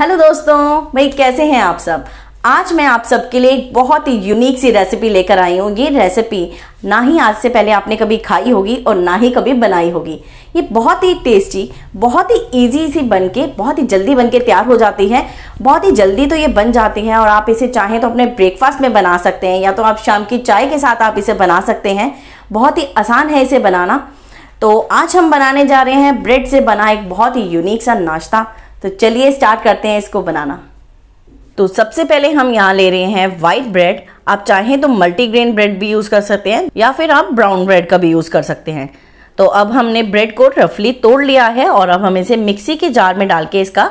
hello दोस्तों भाई कैसे हैं आप सब आज मैं आप सबके लिए एक बहुत ही यूनिक सी रेसिपी लेकर आई हूँ ये रेसिपी ना ही आज से पहले आपने कभी खाई होगी और ना ही कभी बनाई होगी ये बहुत ही टेस्टी बहुत ही इजी सी बन के बहुत ही जल्दी बन के तैयार हो जाती है बहुत ही जल्दी तो ये बन जाती है और आप इसे चाहें तो अपने ब्रेकफास्ट में बना सकते हैं या तो आप शाम की चाय के साथ आप इसे बना सकते हैं बहुत ही आसान है इसे बनाना तो आज हम बनाने जा रहे हैं ब्रेड से बना एक बहुत ही यूनिक सा नाश्ता तो चलिए स्टार्ट करते हैं इसको बनाना तो सबसे पहले हम यहाँ ले रहे हैं वाइट ब्रेड आप चाहें तो मल्टीग्रेन ब्रेड भी यूज़ कर सकते हैं या फिर आप ब्राउन ब्रेड का भी यूज़ कर सकते हैं तो अब हमने ब्रेड को रफली तोड़ लिया है और अब हम इसे मिक्सी के जार में डाल के इसका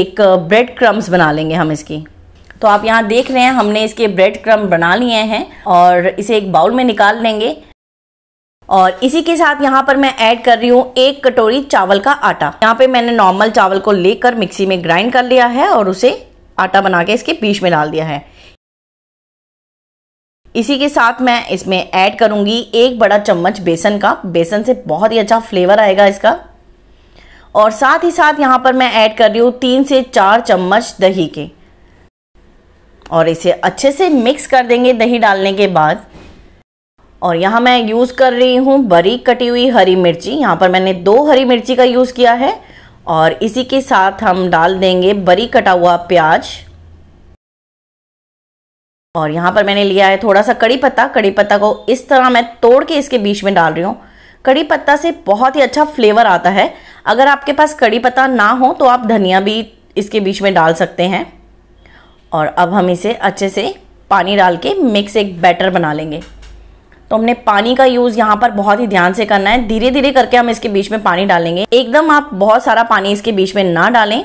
एक ब्रेड क्रम्स बना लेंगे हम इसकी तो आप यहाँ देख रहे हैं हमने इसके ब्रेड क्रम बना लिए हैं और इसे एक बाउल में निकाल लेंगे और इसी के साथ यहाँ पर मैं ऐड कर रही हूँ एक कटोरी चावल का आटा यहाँ पे मैंने नॉर्मल चावल को लेकर मिक्सी में ग्राइंड कर लिया है और उसे आटा बना के इसके बीच में डाल दिया है इसी के साथ मैं इसमें ऐड करूँगी एक बड़ा चम्मच बेसन का बेसन से बहुत ही अच्छा फ्लेवर आएगा इसका और साथ ही साथ यहाँ पर मैं ऐड कर रही हूँ तीन से चार चम्मच दही के और इसे अच्छे से मिक्स कर देंगे दही डालने के बाद और यहाँ मैं यूज़ कर रही हूँ बरी कटी हुई हरी मिर्ची यहाँ पर मैंने दो हरी मिर्ची का यूज़ किया है और इसी के साथ हम डाल देंगे बरी कटा हुआ प्याज और यहाँ पर मैंने लिया है थोड़ा सा कड़ी पत्ता कड़ी पत्ता को इस तरह मैं तोड़ के इसके बीच में डाल रही हूँ कड़ी पत्ता से बहुत ही अच्छा फ्लेवर आता है अगर आपके पास कड़ी पत्ता ना हो तो आप धनिया भी इसके बीच में डाल सकते हैं और अब हम इसे अच्छे से पानी डाल के मिक्स एक बैटर बना लेंगे तो हमने पानी का यूज़ यहाँ पर बहुत ही ध्यान से करना है धीरे धीरे करके हम इसके बीच में पानी डालेंगे एकदम आप बहुत सारा पानी इसके बीच में ना डालें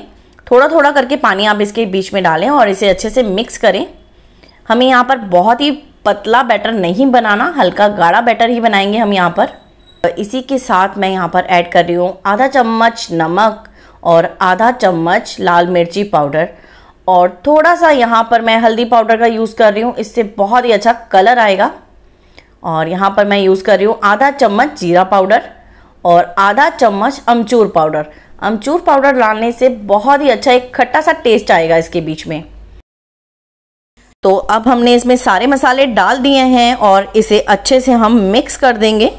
थोड़ा थोड़ा करके पानी आप इसके बीच में डालें और इसे अच्छे से मिक्स करें हमें यहाँ पर बहुत ही पतला बैटर नहीं बनाना हल्का गाढ़ा बैटर ही बनाएंगे हम यहाँ पर तो इसी के साथ मैं यहाँ पर ऐड कर रही हूँ आधा चम्मच नमक और आधा चम्मच लाल मिर्ची पाउडर और थोड़ा सा यहाँ पर मैं हल्दी पाउडर का यूज़ कर रही हूँ इससे बहुत ही अच्छा कलर आएगा और यहाँ पर मैं यूज़ कर रही हूँ आधा चम्मच जीरा पाउडर और आधा चम्मच अमचूर पाउडर अमचूर पाउडर डालने से बहुत ही अच्छा एक खट्टा सा टेस्ट आएगा इसके बीच में तो अब हमने इसमें सारे मसाले डाल दिए हैं और इसे अच्छे से हम मिक्स कर देंगे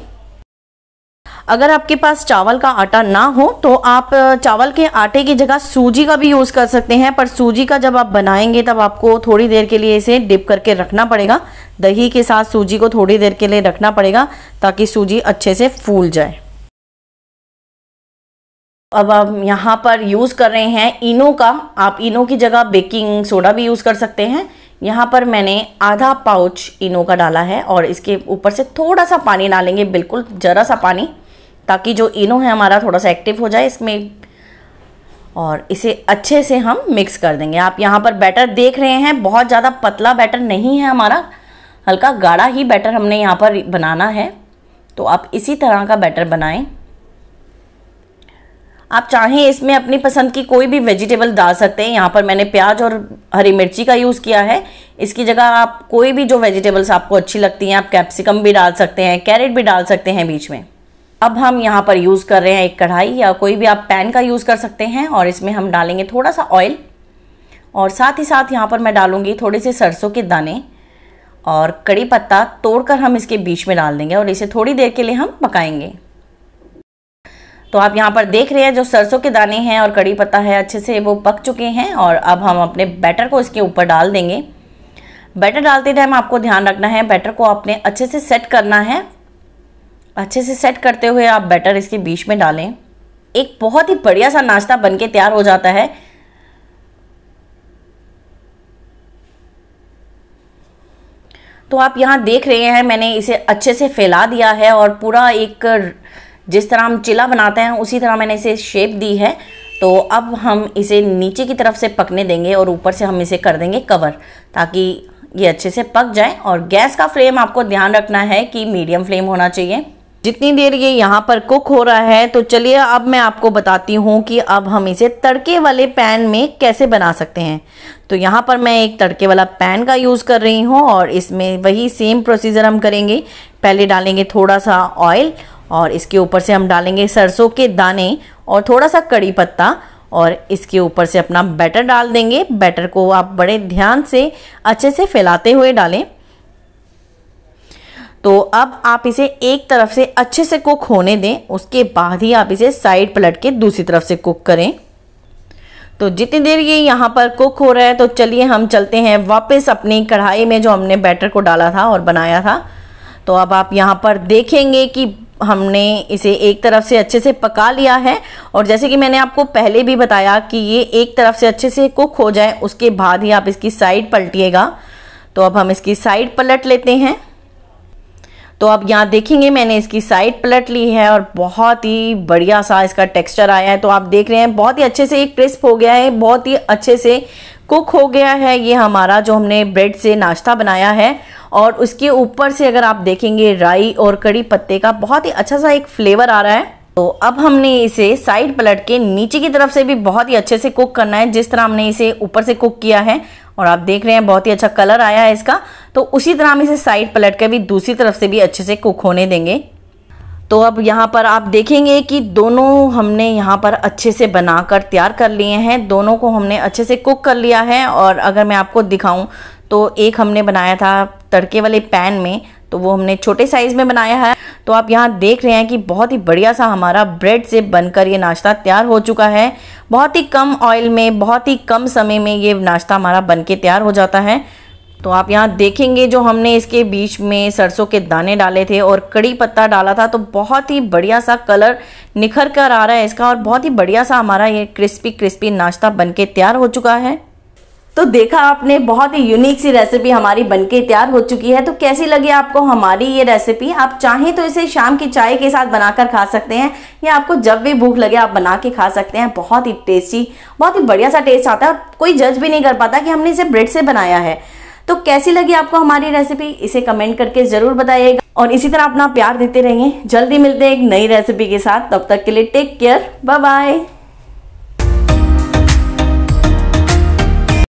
अगर आपके पास चावल का आटा ना हो तो आप चावल के आटे की जगह सूजी का भी यूज़ कर सकते हैं पर सूजी का जब आप बनाएंगे तब आपको थोड़ी देर के लिए इसे डिप करके रखना पड़ेगा दही के साथ सूजी को थोड़ी देर के लिए रखना पड़ेगा ताकि सूजी अच्छे से फूल जाए अब हम यहाँ पर यूज़ कर रहे हैं इनो का आप इनो की जगह बेकिंग सोडा भी यूज़ कर सकते हैं यहाँ पर मैंने आधा पाउच इनो का डाला है और इसके ऊपर से थोड़ा सा पानी डालेंगे बिल्कुल ज़रा सा पानी ताकि जो इनो है हमारा थोड़ा सा एक्टिव हो जाए इसमें और इसे अच्छे से हम मिक्स कर देंगे आप यहाँ पर बैटर देख रहे हैं बहुत ज़्यादा पतला बैटर नहीं है हमारा हल्का गाढ़ा ही बैटर हमने यहाँ पर बनाना है तो आप इसी तरह का बैटर बनाएं आप चाहें इसमें अपनी पसंद की कोई भी वेजिटेबल डाल सकते हैं यहाँ पर मैंने प्याज और हरी मिर्ची का यूज़ किया है इसकी जगह आप कोई भी जो वेजिटेबल्स आपको अच्छी लगती हैं आप कैप्सिकम भी डाल सकते हैं कैरेट भी डाल सकते हैं बीच में अब हम यहाँ पर यूज़ कर रहे हैं एक कढ़ाई या कोई भी आप पैन का यूज़ कर सकते हैं और इसमें हम डालेंगे थोड़ा सा ऑयल और साथ ही साथ यहाँ पर मैं डालूँगी थोड़े से सरसों के दाने और कड़ी पत्ता तोड़कर हम इसके बीच में डाल देंगे और इसे थोड़ी देर के लिए हम पकाएंगे तो आप यहाँ पर देख रहे हैं जो सरसों के दाने हैं और कड़ी पत्ता है अच्छे से वो पक चुके हैं और अब हम अपने बैटर को इसके ऊपर डाल देंगे बैटर डालते टाइम आपको ध्यान रखना है बैटर को आपने अच्छे से सेट करना है अच्छे से सेट करते हुए आप बैटर इसके बीच में डालें एक बहुत ही बढ़िया सा नाश्ता बनके तैयार हो जाता है तो आप यहाँ देख रहे हैं मैंने इसे अच्छे से फैला दिया है और पूरा एक जिस तरह हम चिला बनाते हैं उसी तरह मैंने इसे शेप दी है तो अब हम इसे नीचे की तरफ से पकने देंगे और ऊपर से हम इसे कर देंगे कवर ताकि ये अच्छे से पक जाए और गैस का फ्लेम आपको ध्यान रखना है कि मीडियम फ्लेम होना चाहिए जितनी देर ये यहाँ पर कुक हो रहा है तो चलिए अब मैं आपको बताती हूँ कि अब हम इसे तड़के वाले पैन में कैसे बना सकते हैं तो यहाँ पर मैं एक तड़के वाला पैन का यूज़ कर रही हूँ और इसमें वही सेम प्रोसीजर हम करेंगे पहले डालेंगे थोड़ा सा ऑयल और इसके ऊपर से हम डालेंगे सरसों के दाने और थोड़ा सा कड़ी पत्ता और इसके ऊपर से अपना बैटर डाल देंगे बैटर को आप बड़े ध्यान से अच्छे से फैलाते हुए डालें तो अब आप इसे एक तरफ से अच्छे से कुक होने दें उसके बाद ही आप इसे साइड पलट के दूसरी तरफ से कुक करें तो जितनी देर ये यहाँ पर कुक हो रहा है तो चलिए हम चलते हैं वापस अपनी कढ़ाई में जो हमने बैटर को डाला था और बनाया था तो अब आप यहाँ पर देखेंगे कि हमने इसे एक तरफ से अच्छे से पका लिया है और जैसे कि मैंने आपको पहले भी बताया कि ये एक तरफ से अच्छे से कुक हो जाए उसके बाद ही आप इसकी साइड पलटिएगा तो अब हम इसकी साइड पलट लेते हैं तो आप यहाँ देखेंगे मैंने इसकी साइड पलट ली है और बहुत ही बढ़िया सा इसका टेक्सचर आया है तो आप देख रहे हैं बहुत ही अच्छे से एक क्रिस्प हो गया है बहुत ही अच्छे से कुक हो गया है ये हमारा जो हमने ब्रेड से नाश्ता बनाया है और उसके ऊपर से अगर आप देखेंगे राई और कड़ी पत्ते का बहुत ही अच्छा सा एक फ्लेवर आ रहा है तो अब हमने इसे साइड पलट के नीचे की तरफ से भी बहुत ही अच्छे से कुक करना है जिस तरह हमने इसे ऊपर से कुक किया है और आप देख रहे हैं बहुत ही अच्छा कलर आया है इसका तो उसी तरह हम इसे साइड पलट कर भी दूसरी तरफ से भी अच्छे से कुक होने देंगे तो अब यहाँ पर आप देखेंगे कि दोनों हमने यहाँ पर अच्छे से बनाकर तैयार कर लिए हैं दोनों को हमने अच्छे से कुक कर लिया है और अगर मैं आपको दिखाऊं तो एक हमने बनाया था तड़के वाले पैन में तो वो हमने छोटे साइज़ में बनाया है तो आप यहाँ देख रहे हैं कि बहुत ही बढ़िया सा हमारा ब्रेड से बनकर ये नाश्ता तैयार हो चुका है बहुत ही कम ऑयल में बहुत ही कम समय में ये नाश्ता हमारा बन के तैयार हो जाता है तो आप यहाँ देखेंगे जो हमने इसके बीच में सरसों के दाने डाले थे और कड़ी पत्ता डाला था तो बहुत ही बढ़िया सा कलर निखर कर आ रहा है इसका और बहुत ही बढ़िया सा हमारा ये क्रिस्पी क्रिस्पी नाश्ता बन के तैयार हो चुका है तो देखा आपने बहुत ही यूनिक सी रेसिपी हमारी बनके तैयार हो चुकी है तो कैसी लगी आपको हमारी ये रेसिपी आप चाहें तो इसे शाम की चाय के साथ बनाकर खा सकते हैं या आपको जब भी भूख लगे आप बना के खा सकते हैं बहुत ही टेस्टी बहुत ही बढ़िया सा टेस्ट आता है और कोई जज भी नहीं कर पाता कि हमने इसे ब्रेड से बनाया है तो कैसी लगी आपको हमारी रेसिपी इसे कमेंट करके ज़रूर बताइएगा और इसी तरह अपना प्यार देते रहिए जल्दी मिलते हैं एक नई रेसिपी के साथ तब तक के लिए टेक केयर बाय बाय